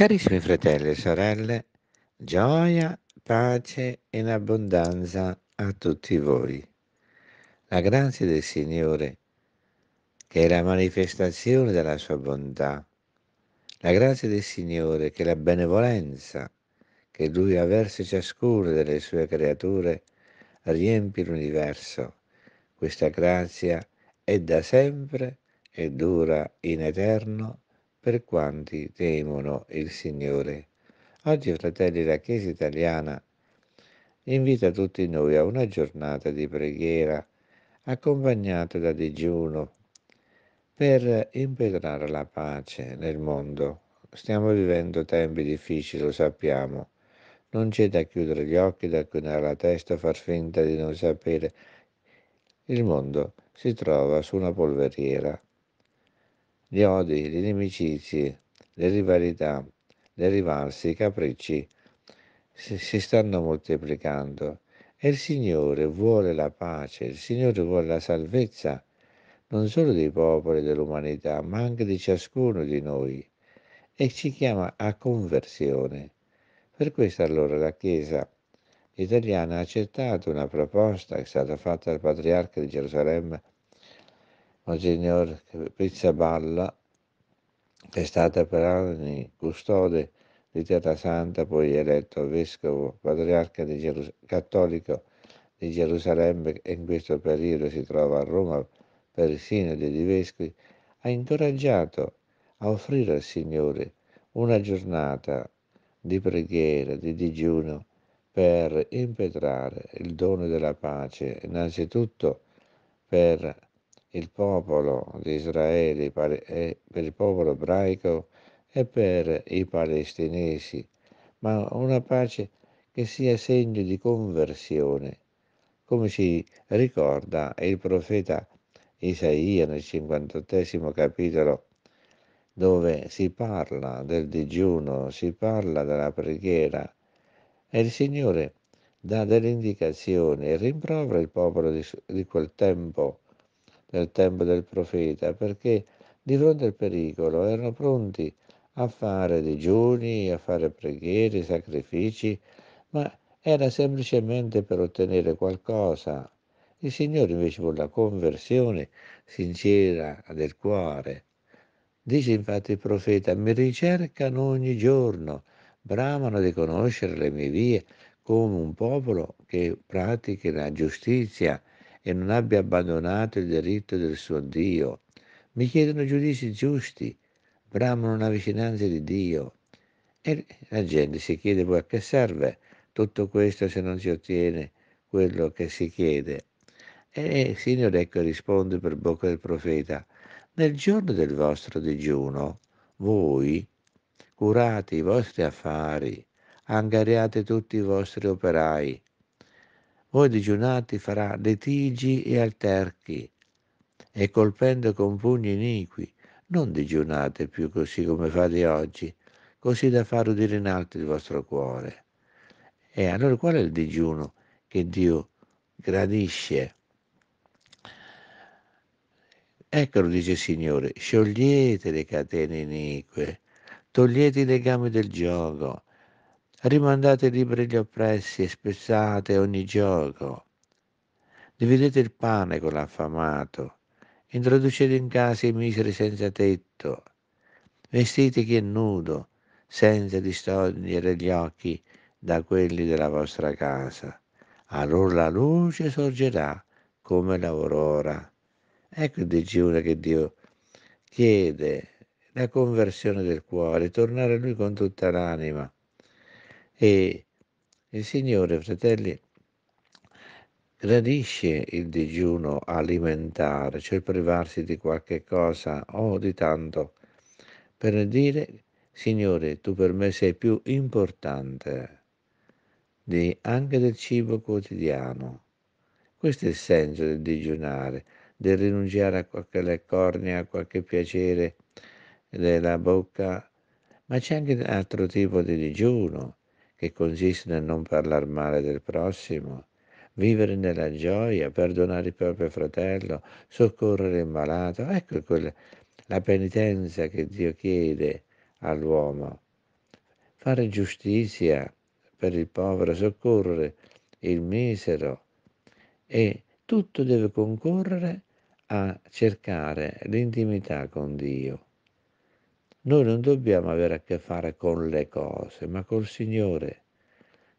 Carissimi fratelli e sorelle, gioia, pace e in abbondanza a tutti voi. La grazia del Signore, che è la manifestazione della sua bontà, la grazia del Signore, che è la benevolenza che Lui ha verso ciascuna delle sue creature, riempie l'universo. Questa grazia è da sempre e dura in eterno per quanti temono il Signore. Oggi, fratelli, la Chiesa italiana invita tutti noi a una giornata di preghiera accompagnata da digiuno per impetrare la pace nel mondo. Stiamo vivendo tempi difficili, lo sappiamo. Non c'è da chiudere gli occhi, da cunare la testa, far finta di non sapere. Il mondo si trova su una polveriera gli odi, le inimicizie, le rivalità, le rivalse, i capricci si, si stanno moltiplicando e il Signore vuole la pace, il Signore vuole la salvezza non solo dei popoli dell'umanità, ma anche di ciascuno di noi e ci chiama a conversione. Per questo allora la Chiesa italiana ha accettato una proposta che è stata fatta dal Patriarca di Gerusalemme Monsignor Prizza Balla, che è stata per anni custode di Terra Santa, poi eletto vescovo patriarca di Gerus- cattolico di Gerusalemme e in questo periodo si trova a Roma per il sinodo di vescovi, ha incoraggiato a offrire al Signore una giornata di preghiera, di digiuno, per impetrare il dono della pace, innanzitutto per il popolo di Israele eh, per il popolo ebraico e per i palestinesi, ma una pace che sia segno di conversione, come ci ricorda il profeta Isaia nel 58 capitolo, dove si parla del digiuno, si parla della preghiera e il Signore dà delle indicazioni e rimprovera il popolo di, di quel tempo del tempo del profeta, perché di fronte al pericolo erano pronti a fare digiuni, a fare preghiere, sacrifici, ma era semplicemente per ottenere qualcosa. Il Signore invece vuole la conversione sincera del cuore. Dice infatti il profeta, mi ricercano ogni giorno, bramano di conoscere le mie vie come un popolo che pratichi la giustizia e non abbia abbandonato il diritto del suo Dio. Mi chiedono giudizi giusti, bramano una vicinanza di Dio. E la gente si chiede poi a che serve tutto questo se non si ottiene quello che si chiede. E il Signore ecco risponde per bocca del profeta, nel giorno del vostro digiuno, voi curate i vostri affari, angariate tutti i vostri operai, voi digiunati farà litigi e alterchi, e colpendo con pugni iniqui, non digiunate più così come fate oggi, così da far udire in alto il vostro cuore. E allora qual è il digiuno che Dio gradisce? Eccolo, dice il Signore, sciogliete le catene inique, togliete i legami del gioco, rimandate liberi gli oppressi e spezzate ogni gioco. Dividete il pane con l'affamato, introducete in casa i miseri senza tetto, vestite chi è nudo, senza distogliere gli occhi da quelli della vostra casa. Allora la luce sorgerà come l'aurora. Ecco il digiuno che Dio chiede, la conversione del cuore, tornare a Lui con tutta l'anima e il Signore, fratelli, gradisce il digiuno alimentare, cioè privarsi di qualche cosa o di tanto, per dire, Signore, tu per me sei più importante di, anche del cibo quotidiano. Questo è il senso del digiunare, del rinunciare a qualche cornea, a qualche piacere della bocca, ma c'è anche un altro tipo di digiuno, che consiste nel non parlare male del prossimo, vivere nella gioia, perdonare il proprio fratello, soccorrere il malato. Ecco quella, la penitenza che Dio chiede all'uomo. Fare giustizia per il povero, soccorrere il misero e tutto deve concorrere a cercare l'intimità con Dio. Noi non dobbiamo avere a che fare con le cose, ma col Signore.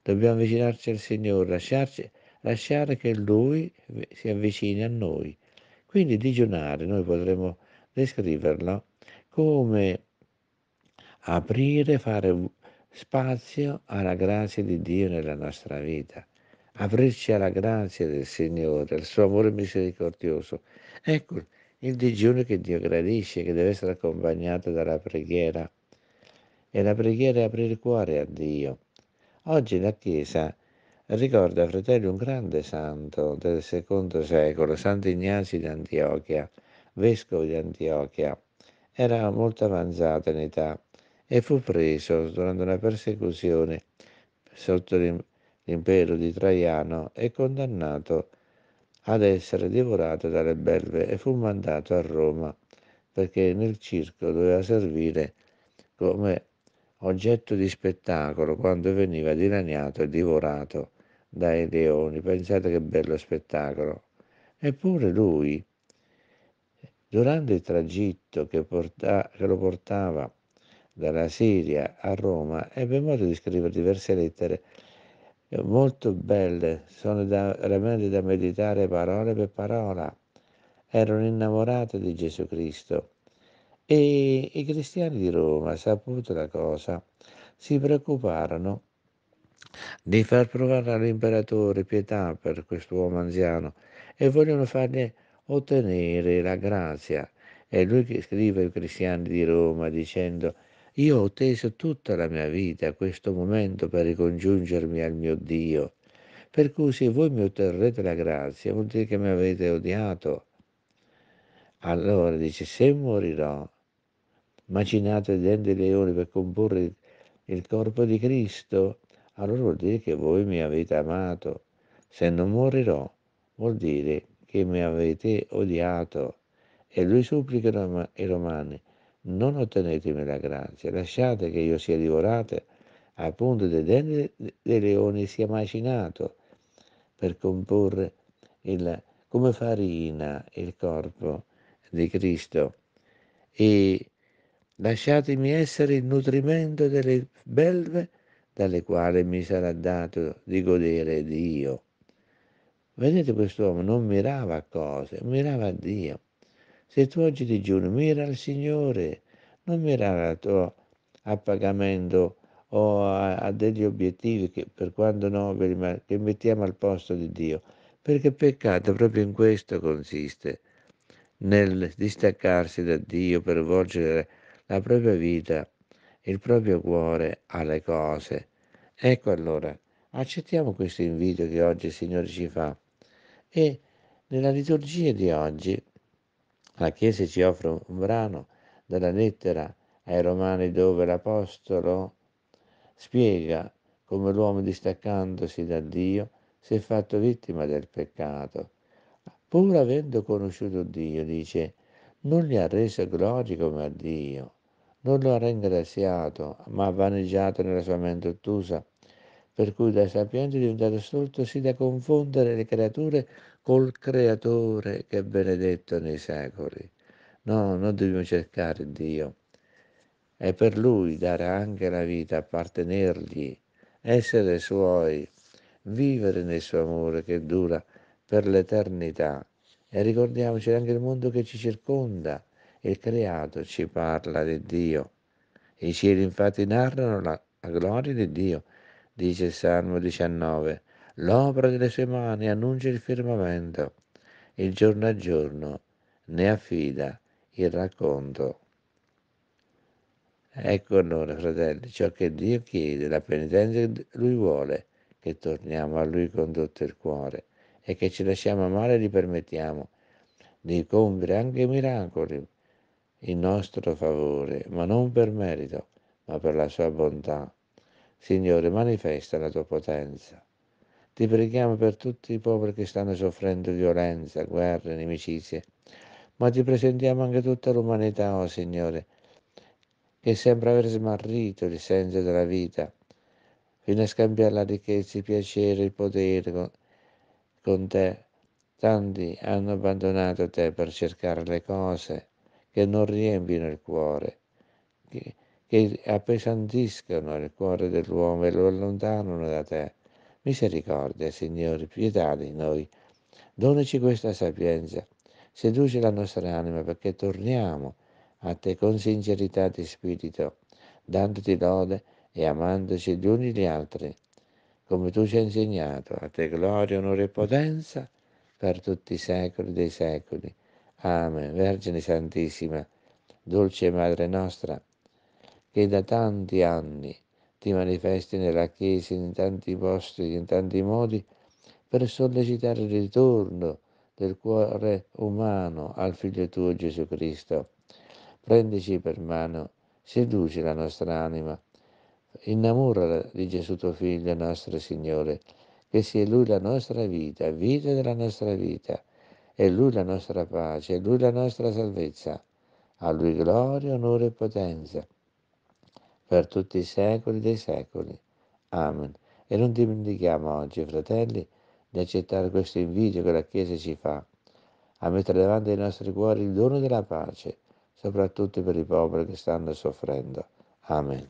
Dobbiamo avvicinarci al Signore, lasciarci, lasciare che Lui si avvicini a noi. Quindi digiunare noi potremmo descriverlo come aprire, fare spazio alla grazia di Dio nella nostra vita, aprirci alla grazia del Signore, al suo amore misericordioso. Ecco il digiuno che Dio gradisce, che deve essere accompagnato dalla preghiera. E la preghiera è aprire il cuore a Dio. Oggi la Chiesa ricorda, fratelli, un grande santo del secondo secolo, Sant'Ignazio di Antiochia, vescovo di Antiochia. Era molto avanzato in età e fu preso durante una persecuzione sotto l'impero di Traiano e condannato a ad essere divorato dalle belve e fu mandato a Roma perché nel circo doveva servire come oggetto di spettacolo quando veniva dilaniato e divorato dai leoni. Pensate che bello spettacolo. Eppure lui, durante il tragitto che, porta, che lo portava dalla Siria a Roma, ebbe modo di scrivere diverse lettere molto belle, sono da, veramente da meditare parola per parola. Erano innamorate di Gesù Cristo e i cristiani di Roma, saputo la cosa, si preoccuparono di far provare all'imperatore pietà per quest'uomo anziano e vogliono fargli ottenere la grazia. E lui che scrive ai cristiani di Roma dicendo io ho teso tutta la mia vita a questo momento per ricongiungermi al mio Dio. Per cui se voi mi otterrete la grazia vuol dire che mi avete odiato. Allora dice, se morirò, macinate i denti dei leoni per comporre il corpo di Cristo, allora vuol dire che voi mi avete amato. Se non morirò, vuol dire che mi avete odiato. E lui supplica i romani, non ottenetemi la grazia, lasciate che io sia divorato a punto dei denti dei leoni sia macinato per comporre il, come farina il corpo di Cristo e lasciatemi essere il nutrimento delle belve dalle quali mi sarà dato di godere Dio. Vedete quest'uomo non mirava a cose, mirava a Dio. Se tu oggi digiuni, mira al Signore, non mirare al tuo appagamento o a, a, degli obiettivi che, per quanto nobili, ma che mettiamo al posto di Dio. Perché peccato proprio in questo consiste, nel distaccarsi da Dio per volgere la propria vita, il proprio cuore alle cose. Ecco allora, accettiamo questo invito che oggi il Signore ci fa e nella liturgia di oggi la Chiesa ci offre un brano dalla lettera ai Romani dove l'Apostolo spiega come l'uomo distaccandosi da Dio si è fatto vittima del peccato. Pur avendo conosciuto Dio, dice, non gli ha reso gloria come a Dio, non lo ha ringraziato, ma ha vaneggiato nella sua mente ottusa per cui da sapiente è diventato stolto sì da confondere le creature col creatore che è benedetto nei secoli. No, noi dobbiamo cercare Dio È per Lui dare anche la vita, appartenergli, essere Suoi, vivere nel Suo amore che dura per l'eternità. E ricordiamoci anche il mondo che ci circonda, il creato ci parla di Dio. I cieli infatti narrano la, la gloria di Dio dice il Salmo 19. L'opera delle sue mani annuncia il firmamento, il giorno a giorno ne affida il racconto. Ecco allora, fratelli, ciò che Dio chiede, la penitenza che Lui vuole, che torniamo a Lui con tutto il cuore e che ci lasciamo amare e gli permettiamo di compiere anche miracoli in nostro favore, ma non per merito, ma per la sua bontà Signore, manifesta la tua potenza. Ti preghiamo per tutti i poveri che stanno soffrendo violenza, guerre, nimicizie, ma ti presentiamo anche tutta l'umanità, o oh Signore, che sembra aver smarrito il senso della vita, fino a scambiare la ricchezza, il piacere, il potere con, con te. Tanti hanno abbandonato te per cercare le cose che non riempiono il cuore, che, che appesantiscono il cuore dell'uomo e lo allontanano da te. Misericordia, Signore, pietà di noi. Donaci questa sapienza, seduce la nostra anima perché torniamo a te con sincerità di spirito, dandoti lode e amandoci gli uni gli altri, come tu ci hai insegnato, a te gloria, onore e potenza per tutti i secoli dei secoli. Amen. Vergine Santissima, dolce Madre nostra, che da tanti anni ti manifesti nella Chiesa in tanti posti, in tanti modi, per sollecitare il ritorno del cuore umano al Figlio tuo Gesù Cristo. Prendici per mano, seduci la nostra anima, innamorala di Gesù tuo Figlio, nostro Signore, che sia Lui la nostra vita, vita della nostra vita, è Lui la nostra pace, è Lui la nostra salvezza. A Lui gloria, onore e potenza per tutti i secoli dei secoli. Amen. E non dimentichiamo oggi, fratelli, di accettare questo invito che la Chiesa ci fa, a mettere davanti ai nostri cuori il dono della pace, soprattutto per i poveri che stanno soffrendo. Amen.